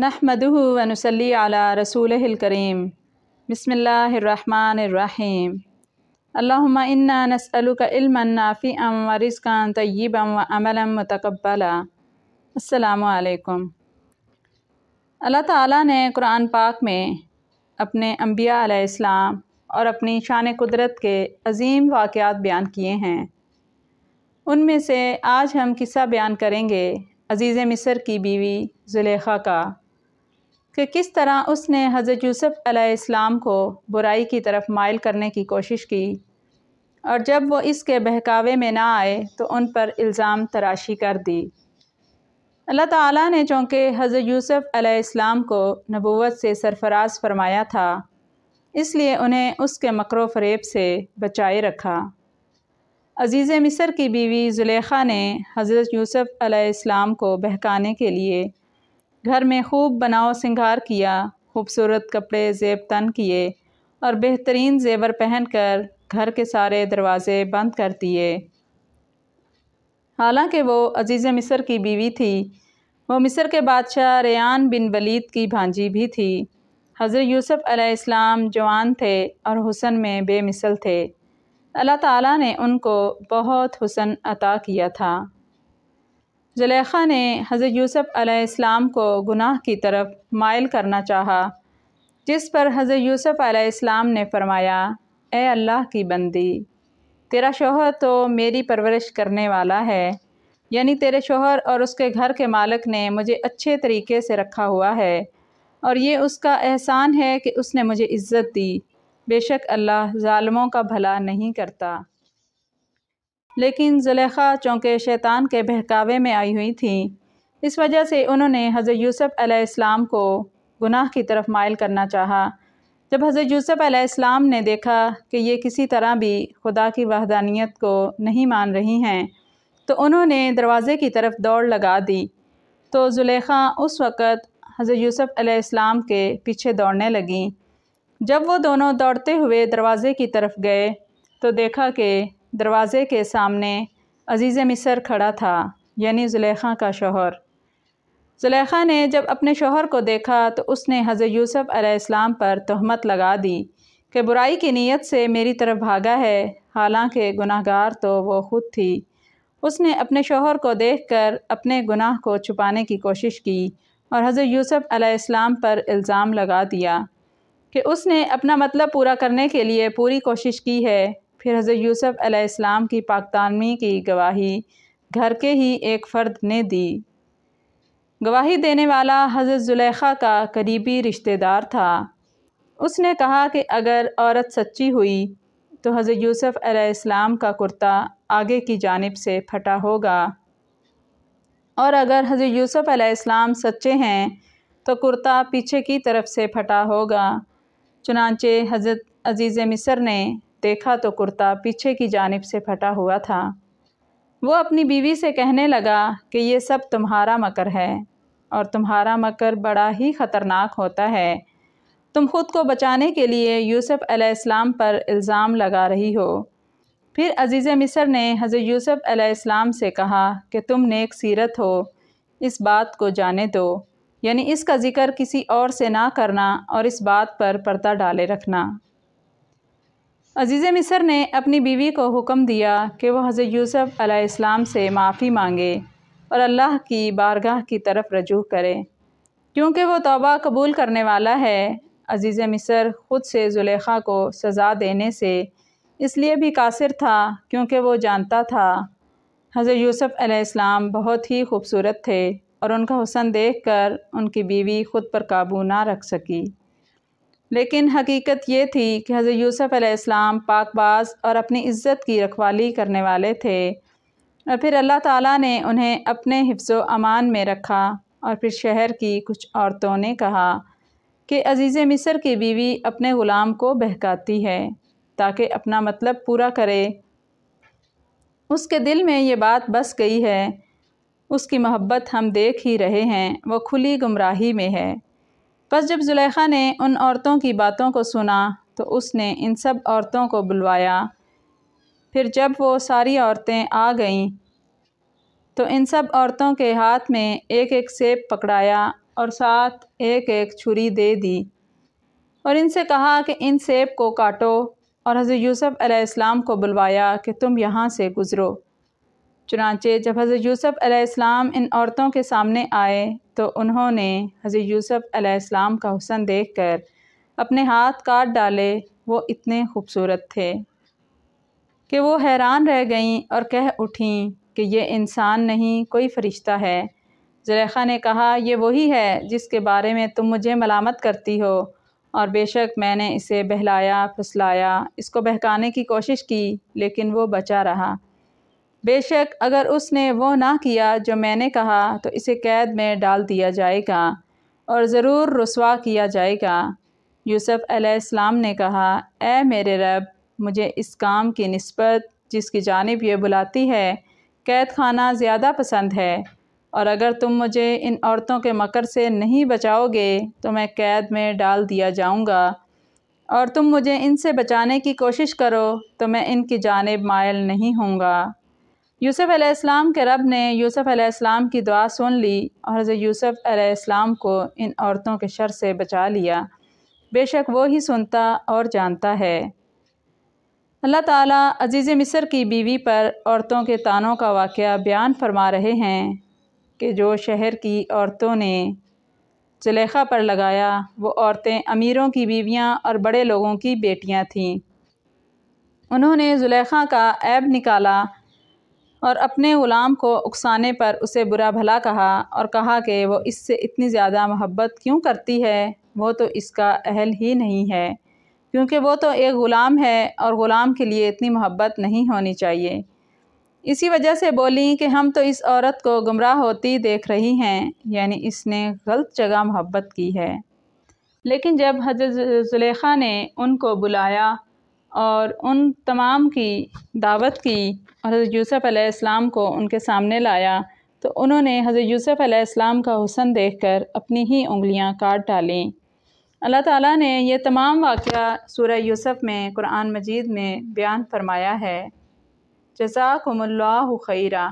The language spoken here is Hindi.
वनसली आला रसूल करीम बसमिल्लाम अल्लाम इन्ना नसअलकाफ़ी अम वरिज़ान तय्यबा व अमला मतकबला असलकम अल्लाह ताला ने कुरान पाक में अपने अम्बिया इस्लाम और अपनी शान कुदरत के अजीम वाक़ात बयान किए हैं उनमें से आज हम किस्सा बयान करेंगे अज़ीज़ मिसर की बीवी जुलेखा का कि किस तरह उसने हज़रत यूसुफ अलैहिस्सलाम को बुराई की तरफ माइल करने की कोशिश की और जब वो इसके बहकावे में ना आए तो उन पर इल्ज़ाम तराशी कर दी अल्लाह ताला ने चूँकि हज़रत यूसुफ अलैहिस्सलाम को नबूवत से सरफराज फरमाया था इसलिए उन्हें उसके मकरो फरेब से बचाए रखा अज़ीज़ मिस्र की बीवी जुलेखा ने हज़रत यूसुफ अलैहिस्सलाम को बहकाने के लिए घर में खूब बनाओ सिंगार किया खूबसूरत कपड़े जेब तन किए और बेहतरीन जेवर पहनकर घर के सारे दरवाज़े बंद कर दिए हालांकि वो अजीज़ मिस्र की बीवी थी वो मिस्र के बादशाह रेयान बिन वलीद की भांजी भी थी हज़र यूसुफ अलैहिस्सलाम जवान थे और हुसन में बेमिसल थे अल्लाह ताला ने उनको बहुत हुसन अता किया था जलेखा ने हज़रत यूसुफ अलैहिस्सलाम को गुनाह की तरफ मायल करना चाहा जिस पर हज़रत यूसुफ अलैहिस्सलाम ने फरमाया ए अल्लाह की बंदी तेरा शोहर तो मेरी परवरिश करने वाला है यानी तेरे शोहर और उसके घर के मालक ने मुझे अच्छे तरीके से रखा हुआ है और ये उसका एहसान है कि उसने मुझे इज़्ज़त दी बेशक अल्लाह ालमों का भला नहीं करता लेकिन जुलेखा चूँकि शैतान के बहकावे में आई हुई थी इस वजह से उन्होंने हज़रत यूसुफ़ अलैहिस्सलाम को गुनाह की तरफ मायल करना चाहा जब हज़रत यूसुफ़ अलैहिस्सलाम ने देखा कि ये किसी तरह भी खुदा की वहदानियत को नहीं मान रही हैं तो उन्होंने दरवाज़े की तरफ दौड़ लगा दी तो जुलेखा उस वक़्त हज़रत यूसुफ़ अलैहिस्सलाम के पीछे दौड़ने लगीं जब वो दोनों दौड़ते हुए दरवाज़े की तरफ गए तो देखा कि दरवाज़े के सामने अज़ीज़ मिसर खड़ा था यानी जुलेखा का शोहर जुलेखा ने जब अपने शोहर को देखा तो उसने हज़र यूसुफ़ अलैहिस्सलाम पर तहमत लगा दी कि बुराई की नीयत से मेरी तरफ भागा है हालांकि गुनाहगार तो वो खुद थी उसने अपने शोहर को देखकर अपने गुनाह को छुपाने की कोशिश की और हज़रत यूसुफ़ अलैहिस्सलाम पर इल्ज़ाम लगा दिया कि उसने अपना मतलब पूरा करने के लिए पूरी कोशिश की है फिर हज़रत यूसुफ अलैहिस्सलाम की पाकतानवी की गवाही घर के ही एक फ़र्द ने दी गवाही देने वाला हज़रत जुलेखा का करीबी रिश्तेदार था उसने कहा कि अगर औरत सच्ची हुई तो हज़रत यूसुफ अलैहिस्सलाम का कुर्ता आगे की जानब से फटा होगा और अगर हज़रत यूसुफ अलैहिस्सलाम सच्चे हैं तो कुर्ता पीछे की तरफ से फटा होगा चुनाचे हज़रत अज़ीज़ मिस्र ने देखा तो कुर्ता पीछे की जानब से फटा हुआ था वो अपनी बीवी से कहने लगा कि ये सब तुम्हारा मकर है और तुम्हारा मकर बड़ा ही ख़तरनाक होता है तुम खुद को बचाने के लिए यूसुफ अलैहिस्सलाम पर इल्ज़ाम लगा रही हो फिर अज़ीज़ मिस्र ने हज़रत यूसुफ अलैहिस्सलाम से कहा कि तुम नेक सीरत हो इस बात को जाने दो यानी इसका ज़िक्र किसी और से ना करना और इस बात पर पर्दा डाले रखना अजीज़ मिसर ने अपनी बीवी को हुक्म दिया कि वह हज़र यूसफ़ अलैहिस्सलाम से माफ़ी मांगे और अल्लाह की बारगाह की तरफ रजू करे क्योंकि वह तोबा कबूल करने वाला है अजीज़ मिसर ख़ुद से जुलेखा को सज़ा देने से इसलिए भी कासिर था क्योंकि वो जानता था हज़रत यूसुफ अलैहिस्सलाम बहुत ही खूबसूरत थे और उनका हुसन देखकर उनकी बीवी ख़ुद पर काबू ना रख सकी लेकिन हकीकत ये थी कि हज़रत यूसुफ़ अलैहिस्सलाम पाकबाज और अपनी इज़्ज़त की रखवाली करने वाले थे और फिर अल्लाह ताला ने उन्हें अपने हिफ्ज़ अमान में रखा और फिर शहर की कुछ औरतों ने कहा कि अज़ीज़ मिस्र की बीवी अपने ग़ुलाम को बहकाती है ताकि अपना मतलब पूरा करे उसके दिल में ये बात बस गई है उसकी मोहब्बत हम देख ही रहे हैं वो खुली गुमराही में है बस जब जुलेखा ने उन औरतों की बातों को सुना तो उसने इन सब औरतों को बुलवाया फिर जब वो सारी औरतें आ गईं तो इन सब औरतों के हाथ में एक एक सेब पकड़ाया और साथ एक एक छुरी दे दी और इनसे कहा कि इन सेब को काटो और हज़रत यूसुफ़ अलैहिस्सलाम को बुलवाया कि तुम यहाँ से गुज़रो चुनाचे जब हज़रत यूसुफ़ अलैहिस्सलाम इन औरतों के सामने आए तो उन्होंने हज़रत यूसुफ़ अलैहिस्सलाम का हुसन देखकर अपने हाथ काट डाले वो इतने खूबसूरत थे कि वो हैरान रह गईं और कह उठीं कि ये इंसान नहीं कोई फ़रिश्ता है जरेखा ने कहा यह वही है जिसके बारे में तुम मुझे मलामत करती हो और बेशक मैंने इसे बहलाया फुसलाया इसको बहकाने की कोशिश की लेकिन वो बचा रहा बेशक अगर उसने वो ना किया जो मैंने कहा तो इसे कैद में डाल दिया जाएगा और ज़रूर रसवा किया जाएगा यूसुफ अलैहिस्सलाम ने कहा ए मेरे रब मुझे इस काम की नस्बत जिसकी जानब ये बुलाती है कैद खाना ज़्यादा पसंद है और अगर तुम मुझे इन औरतों के मकर से नहीं बचाओगे तो मैं कैद में डाल दिया जाऊंगा और तुम मुझे इनसे बचाने की कोशिश करो तो मैं इनकी जानब मायल नहीं होऊंगा यूसुफ़ अलैहिस्सलाम के रब ने यूसुफ़ अलैहिस्सलाम की दुआ सुन ली और हज़रत यूसुफ़ अलैहिस्सलाम को इन औरतों के शर से बचा लिया बेशक वो ही सुनता और जानता है अल्लाह ताला अज़ीज़ मिस्र की बीवी पर औरतों के तानों का वाक़ बयान फरमा रहे हैं कि जो शहर की औरतों ने जलेखा पर लगाया वो औरतें अमीरों की बीवियाँ और बड़े लोगों की बेटियाँ थीं उन्होंने जुलेखा का ऐब निकाला और अपने ग़ुलाम को उकसाने पर उसे बुरा भला कहा और कहा कि वो इससे इतनी ज़्यादा मोहब्बत क्यों करती है वो तो इसका अहल ही नहीं है क्योंकि वो तो एक ग़ुलाम है और ग़ुलाम के लिए इतनी मोहब्बत नहीं होनी चाहिए इसी वजह से बोली कि हम तो इस औरत को गुमराह होती देख रही हैं यानी इसने गलत जगह मोहब्बत की है लेकिन जब हजरत जुलेखा ने उनको बुलाया और उन तमाम की दावत की और हज़रत यूसुफ़ अलैहिस्सलाम को उनके सामने लाया तो उन्होंने हज़रत यूसुफ़ अलैहिस्सलाम का हुसन देखकर अपनी ही उंगलियां काट डालें अल्लाह ताला ने यह तमाम वाक़ सूरह यूसुफ़ में कुरान मजीद में बयान फरमाया है जजाकमल्ला खैरा